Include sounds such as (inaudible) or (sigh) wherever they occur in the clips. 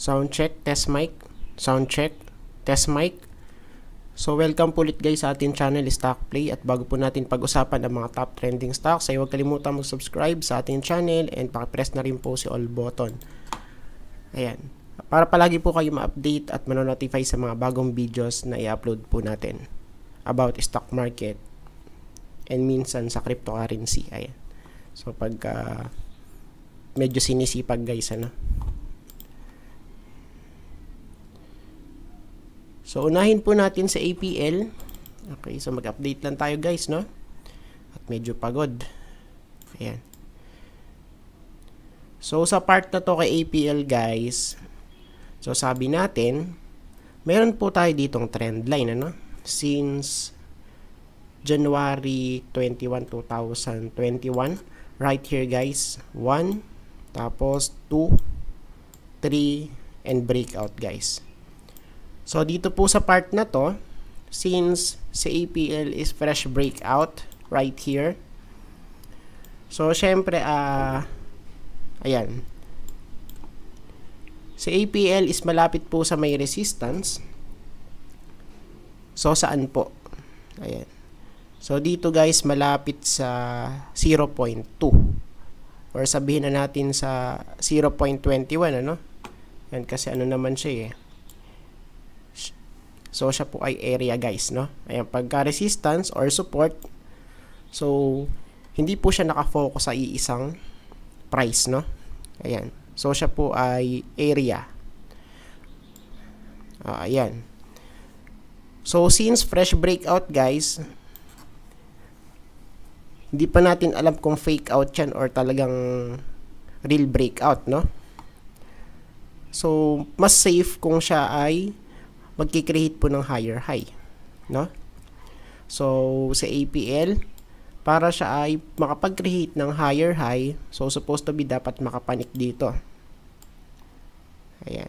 Sound check, test mic. Sound check, test mic. So welcome po ulit guys sa ating channel Stock Play at bago po natin pag-usapan ang mga top trending stocks ay huwag kalimutan mag-subscribe sa ating channel and pakipress na rin po si all button. Ayan. Para palagi po kayo ma-update at ma-notify sa mga bagong videos na i-upload po natin about stock market and minsan sa cryptocurrency. Ayan. So pagka uh, medyo sinisipag guys ano. So, unahin po natin sa APL. Okay, so mag-update lang tayo guys, no? At medyo pagod. Ayan. So, sa part na to kay APL guys, so sabi natin, meron po tayo ditong trend line, ano? Since January 21, 2021, right here guys, 1, tapos 2, 3, and breakout guys. So, dito po sa part na to, since si APL is fresh breakout right here. So, syempre, ah, uh, ayan. Si APL is malapit po sa may resistance. So, saan po? Ayan. So, dito guys, malapit sa 0.2. Or sabihin na natin sa 0.21, ano? Yan, kasi ano naman siya eh. So, siya po ay area guys, no? Ayan, pagka resistance or support, so, hindi po siya nakafocus sa iisang price, no? Ayan. So, siya po ay area. Uh, ayan. So, since fresh breakout guys, hindi pa natin alam kung fake out yan or talagang real breakout, no? So, mas safe kung siya ay magkikreate po ng higher high. No? So, sa APL, para siya ay makapag-create ng higher high, so supposed to be dapat makapanik dito. Ayan.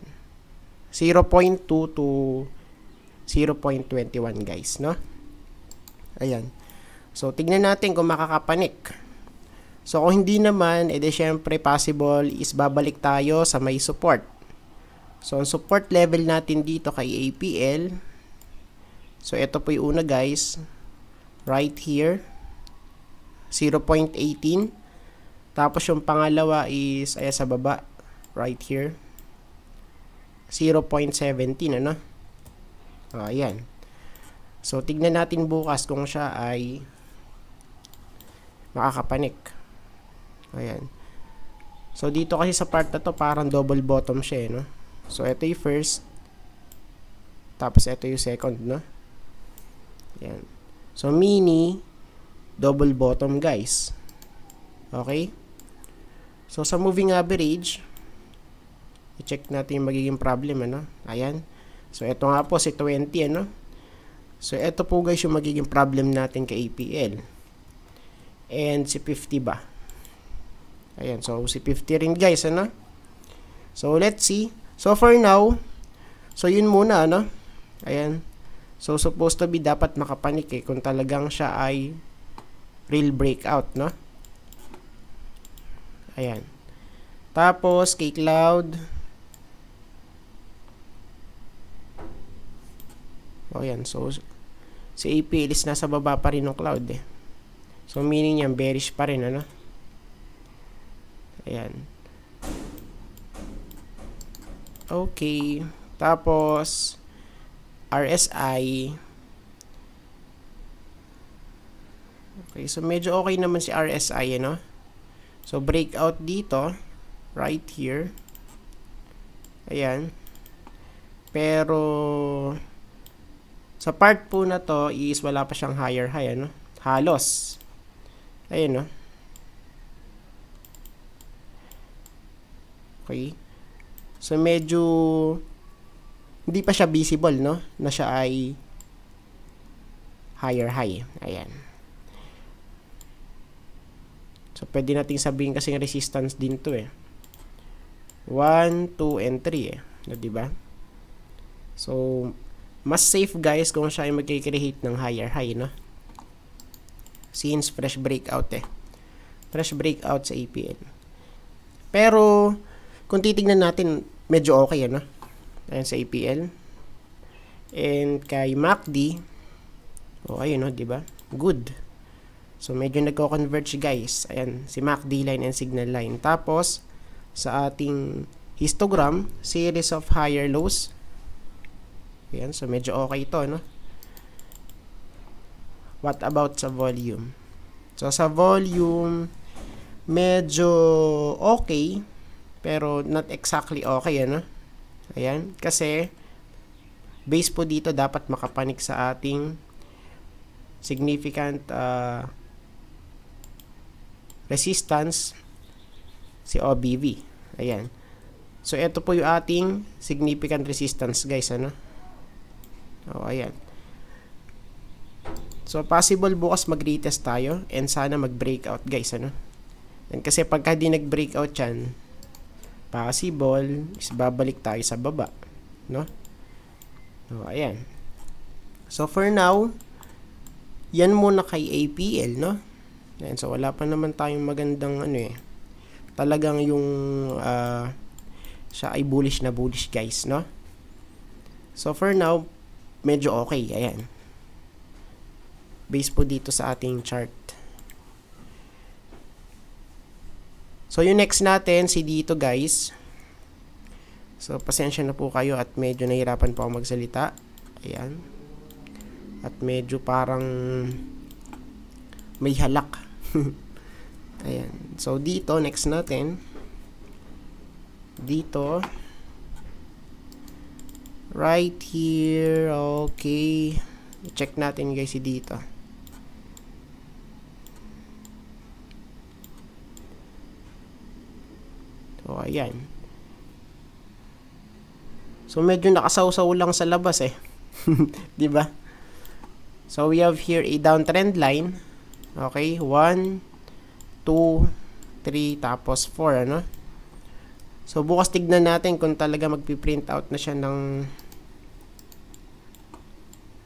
0.2 to 0.21 guys, no? Ayan. So, tignan natin kung makakapanik. So, kung hindi naman, edi syempre possible is babalik tayo sa may support. So, ang support level natin dito kay APL. So, ito po yung una guys. Right here. 0.18. Tapos yung pangalawa is, ayan sa baba. Right here. 0.17 ano. O, ayan. So, tignan natin bukas kung siya ay makakapanik. Ayan. So, dito kasi sa part na to, parang double bottom siya eh, no? So, ito yung first. Tapos, ito yung second, no? Yan. So, mini, double bottom, guys. Okay? So, sa moving average, i-check natin yung magiging problem, ano? Ayan. So, ito nga po, si 20, ano? So, ito po, guys, yung magiging problem natin kay APL. And si 50 ba? Ayan. So, si 50 rin, guys, ano? So, let's see So, for now, so yun muna, ano? Ayan. So, supposed to be dapat makapanik eh kung talagang siya ay real breakout, no? Ayan. Tapos, kay Cloud. O, yan, So, si APL is nasa baba pa rin ng Cloud eh. So, meaning niya, bearish pa rin, ano? Ayan. Okay. Tapos, RSI. Okay, so medyo okay naman si RSI, ano? Eh, so, breakout dito. Right here. Ayan. Pero, sa part po na to is wala pa siyang higher high, ano? Halos. Ayan, no? Okay. So medyo hindi pa siya visible no na siya ay higher high. Ayan. So pwede nating sabihin kasi resistance din to eh. 1, 2 and 3 eh. No, 'di ba? So mas safe guys kung siya ay magki-create ng higher high no. Since fresh breakout eh. Fresh breakout sa APN. Pero kung titingnan natin medyo okay ano ayan sa APL and kay MACD okay no di ba good so medyo nagko-converge guys ayan si MACD line and signal line tapos sa ating histogram series of higher lows ayan so medyo okay ito ano what about sa volume so sa volume medyo okay pero not exactly okay ano ayan kasi base po dito dapat makapanik sa ating significant uh, resistance si OBV ayan so ito po yung ating significant resistance guys ano oh ayan so possible bukas mag retest tayo and sana mag breakout guys ano yan kasi pagka di nag breakout yan possible is babalik tayo sa baba no so ayan so for now yan muna kay APL no ayan, so wala pa naman tayong magandang ano eh talagang yung uh, siya ay bullish na bullish guys no so for now medyo okay ayan based po dito sa ating chart So, yung next natin, si dito guys. So, pasensya na po kayo at medyo nahirapan po ako magsalita. Ayan. At medyo parang may halak. (laughs) Ayan. So, dito, next natin. Dito. Right here. Okay. Check natin guys si dito. So, ayan. So, medyo nakasawsaw lang sa labas eh. (laughs) ba? diba? So, we have here a downtrend line. Okay, 1, 2, 3, tapos 4, ano? So, bukas tignan natin kung talaga magpiprint out na siya ng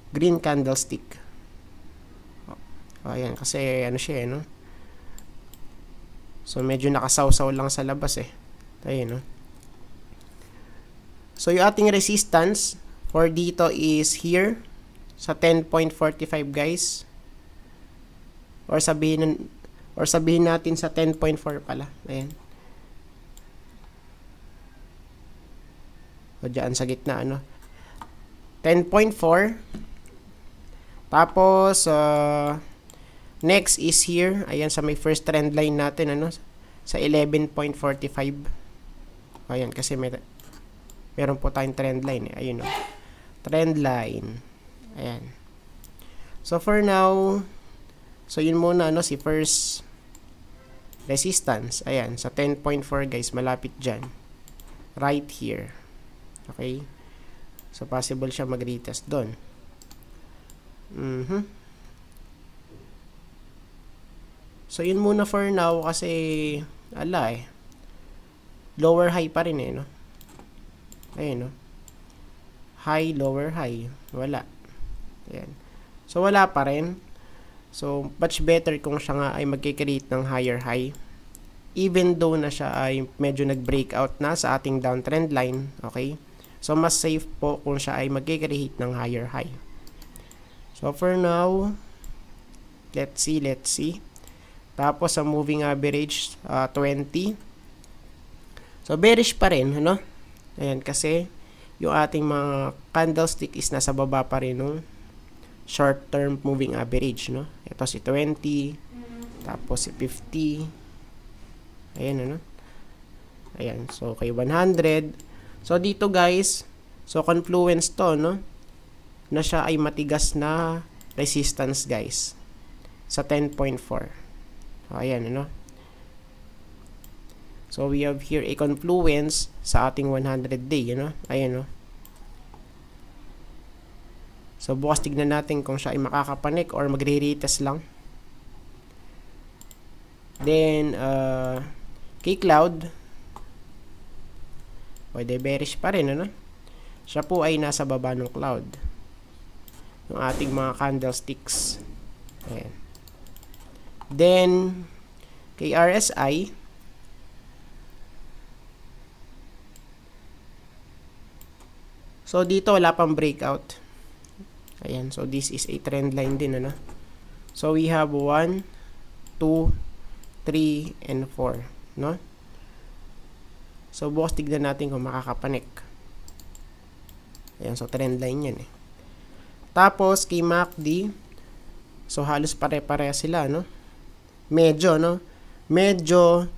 green candlestick. O, ayan, kasi ano siya eh, no? So, medyo nakasawsaw lang sa labas eh. Ayan, no? So, yung ating resistance for dito is here sa 10.45 guys. Or sabihin or sabihin natin sa 10.4 pala. Ayan. O diyan sa gitna ano. 10.4 tapos uh, next is here ayan sa may first trend line natin ano sa 11.45 Ayan, kasi may, meron po tayong trend line. Eh. Ayun, no? Oh. Trend line. Ayan. So, for now, so yun muna, no? Si first resistance. Ayan, sa 10.4, guys, malapit dyan. Right here. Okay? So, possible siya mag-retest doon. Mm-hmm. So, yun muna for now kasi, ala eh. Lower high pa rin eh, no? Ayun, no? High, lower, high. Wala. Ayan. So, wala pa rin. So, much better kung siya nga ay magkikreate ng higher high. Even though na siya ay medyo nag-breakout na sa ating downtrend line, okay? So, mas safe po kung siya ay magkikreate ng higher high. So, for now, let's see, let's see. Tapos, sa moving average, uh, ah, 20. So, bearish pa rin, ano? Ayan, kasi yung ating mga candlestick is nasa baba pa rin nung short-term moving average, no? Ito si 20, tapos si 50, ayan, ano? Ayan, so kay 100. So, dito guys, so confluence to, no? Na siya ay matigas na resistance, guys. Sa 10.4. So, ayan, ano? So, we have here a confluence sa ating 100 day, you know? Ayan, no? Oh. So, bukas tignan natin kung siya ay makakapanik or magre-retest lang. Then, uh, K-Cloud, pwede bearish pa rin, ano? Siya po ay nasa baba ng cloud. Ng ating mga candlesticks. Ayan. Then, kay RSI, So, dito wala pang breakout. Ayan. So, this is a trend line din, ano? So, we have 1, 2, 3, and 4, no? So, bukas tignan natin kung makakapanik. Ayan. So, trend line yan, eh. Tapos, kay MACD, so, halos pare-pareha sila, no? Medyo, no? Medyo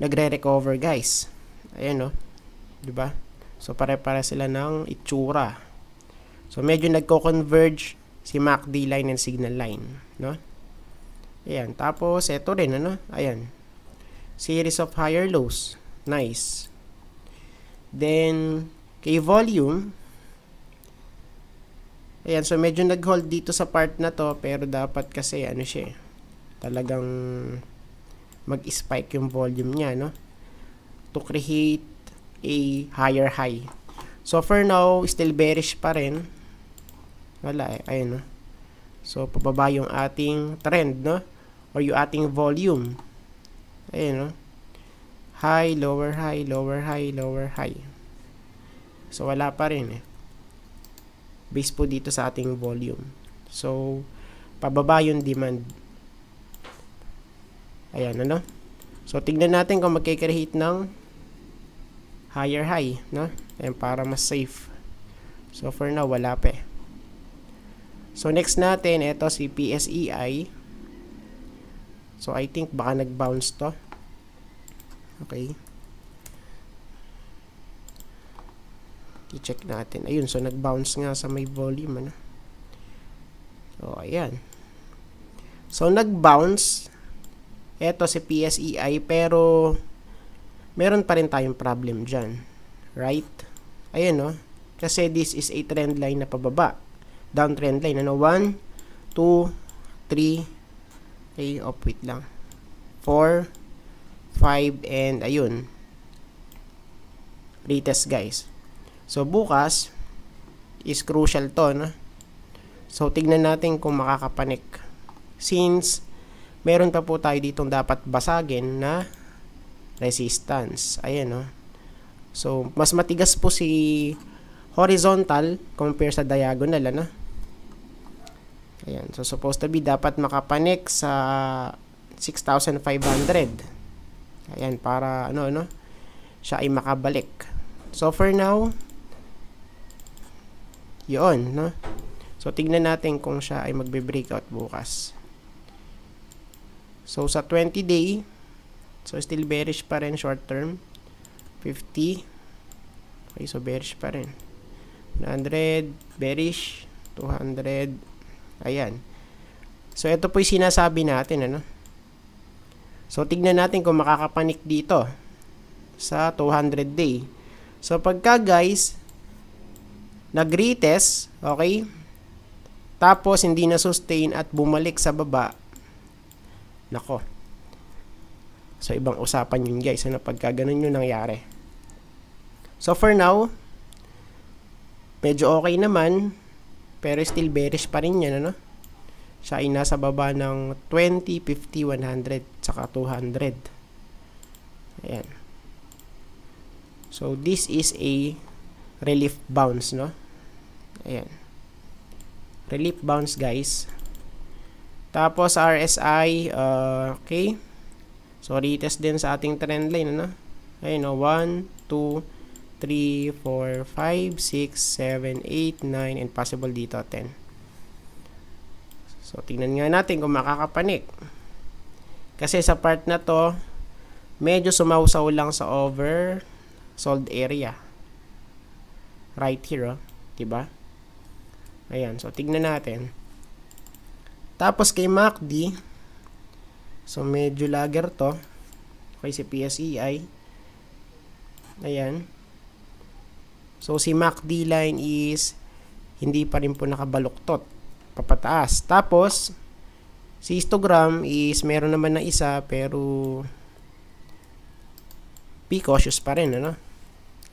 nagre-recover, guys. Ayan, no? Diba? ba? So, pare-pare sila ng itsura. So, medyo nagko-converge si MACD line and signal line. No? Ayan. Tapos, eto rin. Ano? Ayan. Series of higher lows. Nice. Then, kay volume, ayan, so medyo nag-hold dito sa part na to, pero dapat kasi, ano siya, eh, talagang mag-spike yung volume niya, no? To create a higher high. So for now, still bearish pa rin. Wala eh. Ayun. No? So pababa yung ating trend, no? Or yung ating volume. Ayun, no? High, lower high, lower high, lower high. So wala pa rin eh. Based po dito sa ating volume. So pababa yung demand. Ayun ano? So tingnan natin kung magkikreate ng higher high, no? And para mas safe. So for now, wala pa eh. So next natin, ito si PSEI. So I think baka nag-bounce to. Okay. I-check natin. Ayun, so nag-bounce nga sa may volume, ano? So ayan. So nag-bounce. Ito si PSEI pero meron pa rin tayong problem dyan. Right? Ayan, no? Kasi this is a trend line na pababa. Downtrend line. Ano? 1, 2, 3, ay, off wait lang. 4, 5, and ayun. Retest, guys. So, bukas is crucial to, no? So, tignan natin kung makakapanik. Since, meron pa po tayo ditong dapat basagin na resistance. Ayan, no? Oh. So, mas matigas po si horizontal compare sa diagonal, ano? Ayan. So, supposed to be dapat makapanik sa 6,500. Ayan, para ano, ano? Siya ay makabalik. So, for now, yon no? So, tignan natin kung siya ay magbe-breakout bukas. So, sa 20 day, So, still bearish pa rin short term. 50. Okay, so bearish pa rin. 100, bearish. 200, ayan. So, ito po yung sinasabi natin, ano? So, tignan natin kung makakapanik dito sa 200 day. So, pagka guys, nag-retest, okay? Tapos, hindi na sustain at bumalik sa baba. Nako. So, ibang usapan yun guys, ano, pagka ganun yung nangyari. So, for now, medyo okay naman, pero still bearish pa rin yan, ano? Siya ay nasa baba ng 20, 50, 100, saka 200. Ayan. So, this is a relief bounce, no? Ayan. Relief bounce, guys. Tapos, RSI, uh, okay. Okay. So, retest din sa ating trend line, ano? Ayun, no? 1, 2, 3, 4, 5, 6, 7, 8, 9, and possible dito 10. So, tingnan nga natin kung makakapanik. Kasi sa part na to, medyo sumawsaw lang sa over sold area. Right here, oh. Diba? Ayan. So, tingnan natin. Tapos kay MACD, So, medyo lager to. Okay, si PSEI. Ayan. So, si MACD line is hindi pa rin po nakabaluktot. Papataas. Tapos, si histogram is meron naman na isa pero be cautious pa rin, ano?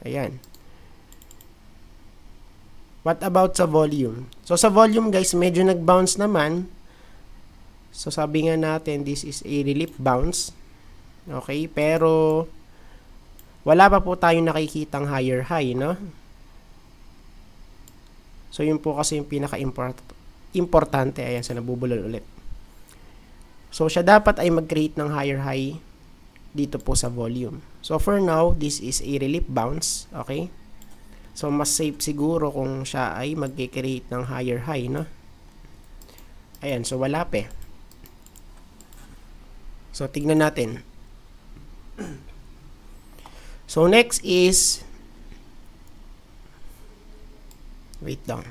Ayan. What about sa volume? So, sa volume guys, medyo nag-bounce naman So, sabi nga natin, this is a relief bounce. Okay, pero wala pa po tayong nakikitang higher high, no? So, yun po kasi yung pinaka-importante. ayan, sa nabubulol ulit. So, siya dapat ay mag-create ng higher high dito po sa volume. So, for now, this is a relief bounce. Okay? So, mas safe siguro kung siya ay mag-create ng higher high, no? Ayan, so wala pa eh. So, tignan natin. So, next is wait lang.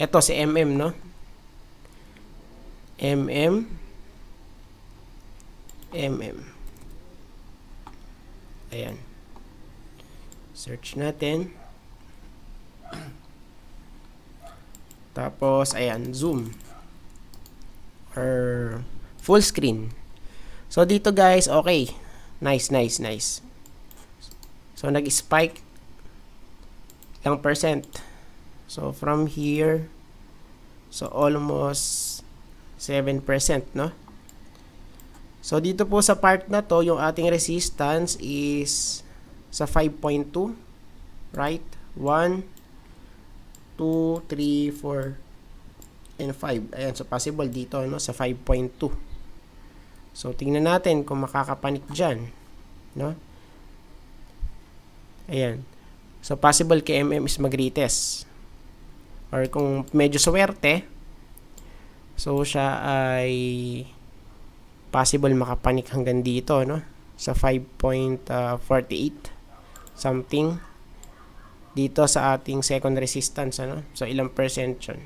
Ito si MM, no? MM MM Ayan. Search natin. Tapos, ayan, zoom. Or full screen. So, dito guys, okay. Nice, nice, nice. So, nag-spike lang percent. So, from here, so almost 7%, no? So, dito po sa part na to, yung ating resistance is sa 5.2, right? 1, 2, 3, 4, and 5. Ayan, so possible dito, no? Sa 5.2. So, tingnan natin kung makakapanik dyan. No? Ayan. So, possible kay MM is mag-retest. Or kung medyo swerte, so siya ay possible makapanik hanggang dito, no? Sa 5.48 uh, something dito sa ating second resistance, ano? So, ilang percent yun?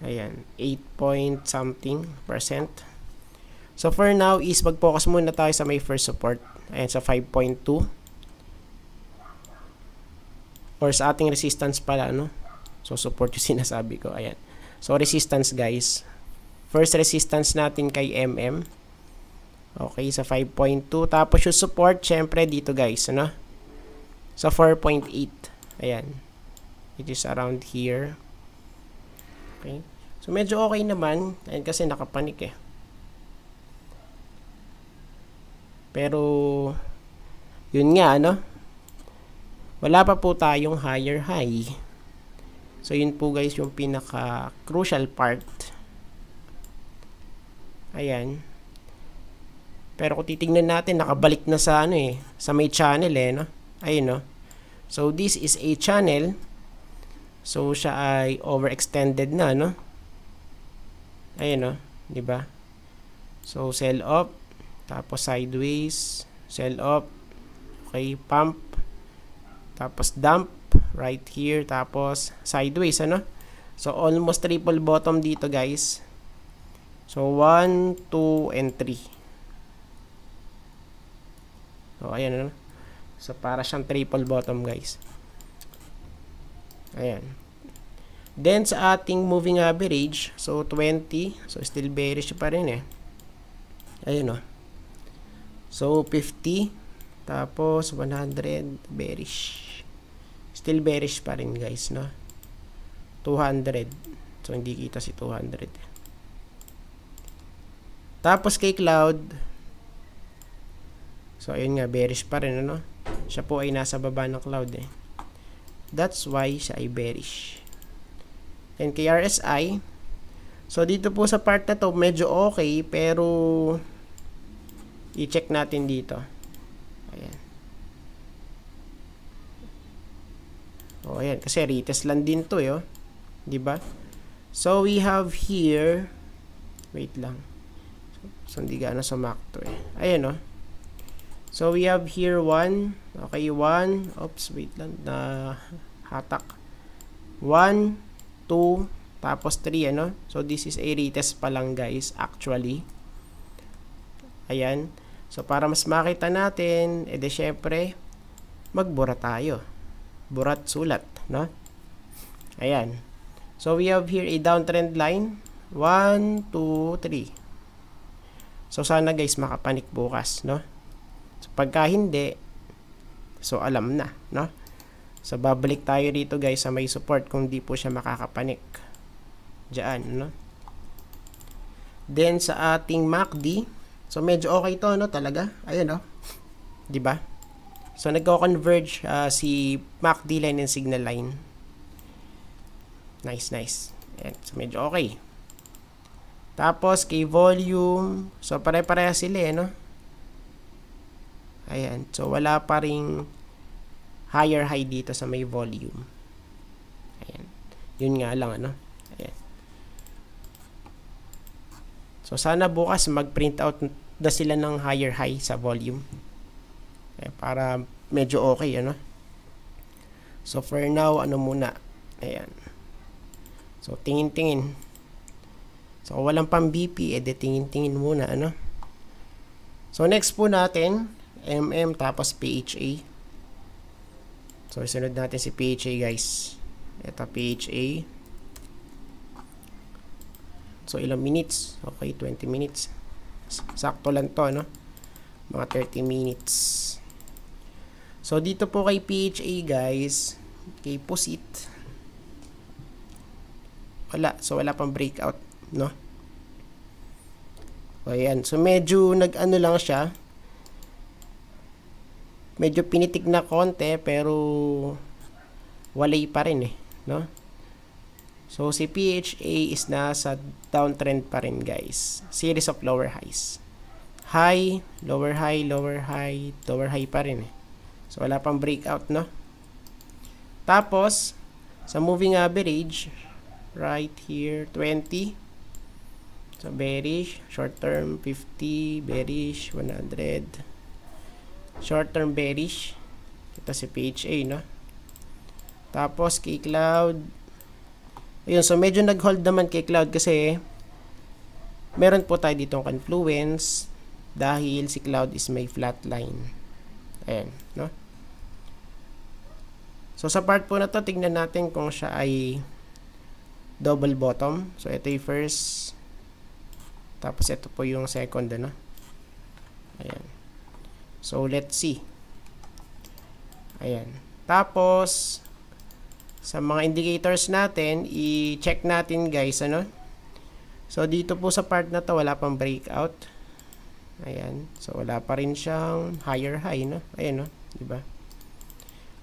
Ayan, 8 point something percent. So for now is mag-focus muna tayo sa may first support. Ayan, sa 5.2. Or sa ating resistance pala, no? So support yung (laughs) sinasabi ko. Ayan. So resistance guys. First resistance natin kay MM. Okay, sa 5.2. Tapos yung support, syempre dito guys, ano? Sa 4.8. Ayan. It is around here. Okay. So medyo okay naman ayun kasi nakapanik eh. Pero yun nga ano. Wala pa po tayong higher high. So yun po guys yung pinaka crucial part. Ayan. Pero kung titingnan natin nakabalik na sa ano eh, sa may channel eh no. Ayun no. So this is a channel. So siya ay overextended na no. Ayan o, oh, di ba? So sell up, tapos sideways, sell up, okay, pump, tapos dump right here, tapos sideways ano? So almost triple bottom dito guys. So 1, 2 and 3. So ayan ano? So para siyang triple bottom guys. Ayan. Then sa ating moving average, so 20, so still bearish pa rin eh. Ayun oh. So 50 tapos 100 bearish. Still bearish pa rin guys, no. 200. So hindi kita si 200. Eh. Tapos kay Cloud. So ayun nga bearish pa rin ano. Siya po ay nasa baba ng Cloud eh. That's why siya ay bearish and KRSI. So, dito po sa part na to, medyo okay, pero i-check natin dito. Ayan. O, oh, ayan. Kasi retest lang din to, 'yo. Eh, oh. Diba? So, we have here, wait lang. So, hindi gana sumakto eh. Ayan, o. Oh. So, we have here 1. Okay, 1. Oops, wait lang. Na hatak. 1. 2, tapos 3, ano? So, this is a retest pa lang, guys, actually. Ayan. So, para mas makita natin, edi eh, syempre, magbura tayo. Burat sulat, no? Ayan. So, we have here a downtrend line. 1, 2, 3. So, sana guys, makapanik bukas, no? So, pagka hindi, so alam na, no? So, babalik tayo dito guys sa may support kung di po siya makakapanik. Diyan, no? Then, sa ating MACD. So, medyo okay to, no? Talaga. Ayun, no? ba? Diba? So, nagko-converge uh, si MACD line and signal line. Nice, nice. Ayan. So, medyo okay. Tapos, kay volume. So, pare-pareha sila, eh, no? Ayan. So, wala pa ring higher high dito sa may volume. Ayan. Yun nga lang, ano? Ayan. So, sana bukas mag-print out na sila ng higher high sa volume. Ayan, para medyo okay, ano? So, for now, ano muna? Ayan. So, tingin-tingin. So, kung walang pang BP, edi eh, tingin-tingin muna, ano? So, next po natin, MM tapos PHA. So, isunod natin si PHA guys. Ito, PHA. So, ilang minutes? Okay, 20 minutes. Sakto lang to, no? Mga 30 minutes. So, dito po kay PHA guys, kay POSIT. wala. So, wala pang breakout, no? So, ayan. So, medyo nag-ano lang siya medyo pinitig na konti pero walay pa rin eh no so si PHA is na sa downtrend pa rin guys series of lower highs high lower high lower high lower high pa rin eh so wala pang breakout no tapos sa moving average right here 20 so bearish short term 50 bearish 100 short term bearish kita si PHA no tapos kay cloud ayun so medyo nag hold naman kay cloud kasi meron po tayo ditong confluence dahil si cloud is may flat line ayun no so sa part po na to tignan natin kung siya ay double bottom so ito yung first tapos ito po yung second no ayan So, let's see. Ayan. Tapos, sa mga indicators natin, i-check natin guys, ano? So, dito po sa part na to, wala pang breakout. Ayan. So, wala pa rin siyang higher high, no? Ayan, no? Diba?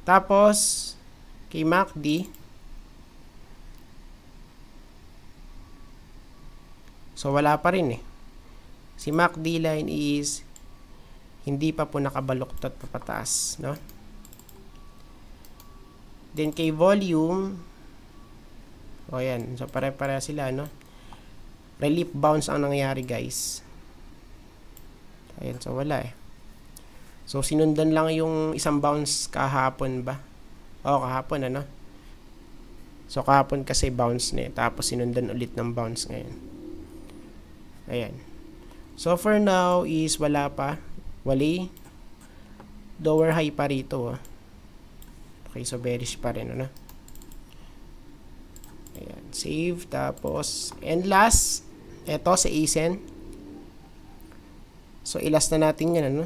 Tapos, kay MACD, So, wala pa rin eh. Si MACD line is hindi pa po nakabaluktot papataas, no? Then kay volume, oh yan, so pare-pareha sila, no? Relief bounce ang nangyari, guys. ayun so wala eh. So sinundan lang yung isang bounce kahapon ba? Oo, kahapon, ano? So kahapon kasi bounce na eh. Tapos sinundan ulit ng bounce ngayon. Ayan. So for now is wala pa. Wali. Lower high pa rito. Ah. Okay, so bearish pa rin. Ano? Ayan, save. Tapos, and last, eto sa ASIN. So, ilas na natin yan. Ano?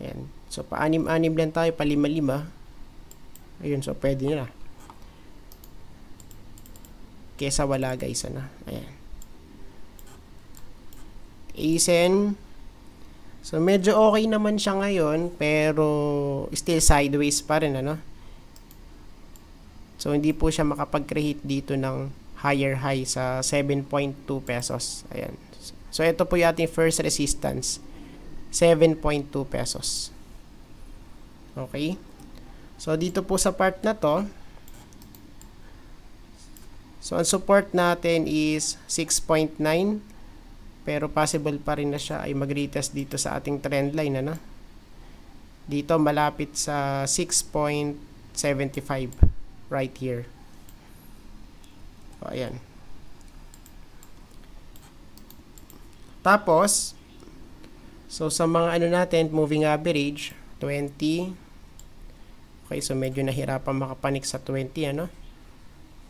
Ayan. So, paanim-anim lang tayo, pa lima lima Ayun, so pwede na. Kesa wala guys, ano? Ayan. ASIN. So, medyo okay naman siya ngayon, pero still sideways pa rin, ano? So, hindi po siya makapag-create dito ng higher high sa 7.2 pesos. Ayan. So, ito po yung ating first resistance. 7.2 pesos. Okay? So, dito po sa part na to, so, ang support natin is 6.9 pero possible pa rin na siya ay mag-retest dito sa ating trend line Ano? Dito malapit sa 6.75 right here. O, ayan. Tapos, so sa mga ano natin, moving average, 20. Okay, so medyo nahirapan makapanik sa 20, ano?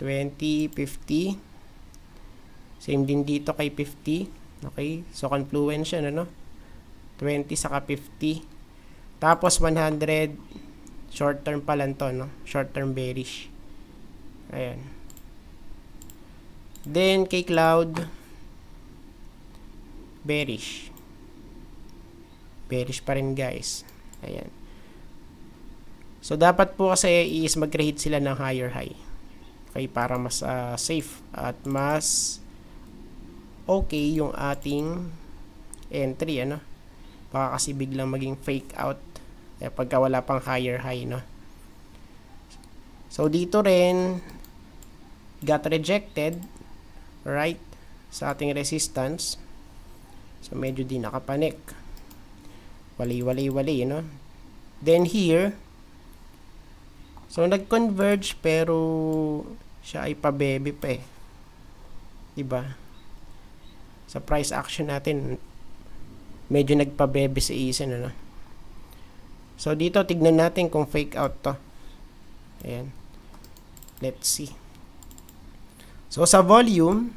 20, 50. Same din dito kay 50. Okay? So, confluence yun, ano? 20 saka 50. Tapos, 100. Short term pa lang to, no? Short term bearish. Ayan. Then, kay cloud, bearish. Bearish pa rin, guys. Ayan. So, dapat po kasi is mag-create sila ng higher high. Okay, para mas uh, safe at mas okay yung ating entry ano baka kasi biglang maging fake out eh, pagka wala pang higher high no so dito rin got rejected right sa ating resistance so medyo din nakapanik wali wali wali no then here so nag-converge pero siya ay pabebe pa eh diba sa price action natin medyo nagpabebe si Eason ano so dito tignan natin kung fake out to ayan let's see so sa volume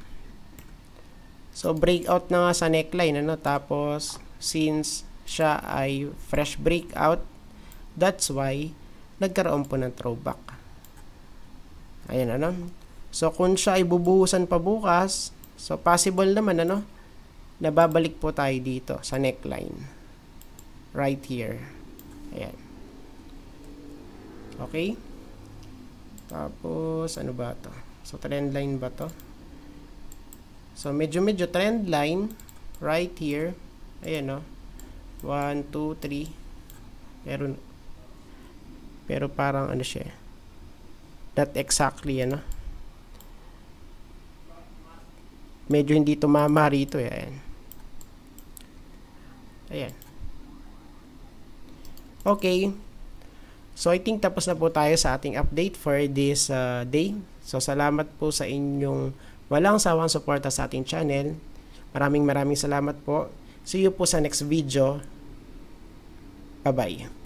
so breakout na nga sa neckline ano tapos since siya ay fresh breakout that's why nagkaroon po ng throwback ayan ano so kung siya ay bubuhusan pa bukas So, possible naman, ano, nababalik po tayo dito sa neckline. Right here. Ayan. Okay? Tapos, ano ba to? So, trend line ba to? So, medyo-medyo trend line right here. Ayan, no? 1, 2, 3. Pero, pero parang ano siya. That eh, exactly, ano? medyo hindi tumama rito eh. Ayan. Ayan. Okay. So I think tapos na po tayo sa ating update for this uh, day. So salamat po sa inyong walang sawang suporta sa ating channel. Maraming maraming salamat po. See you po sa next video. Bye-bye.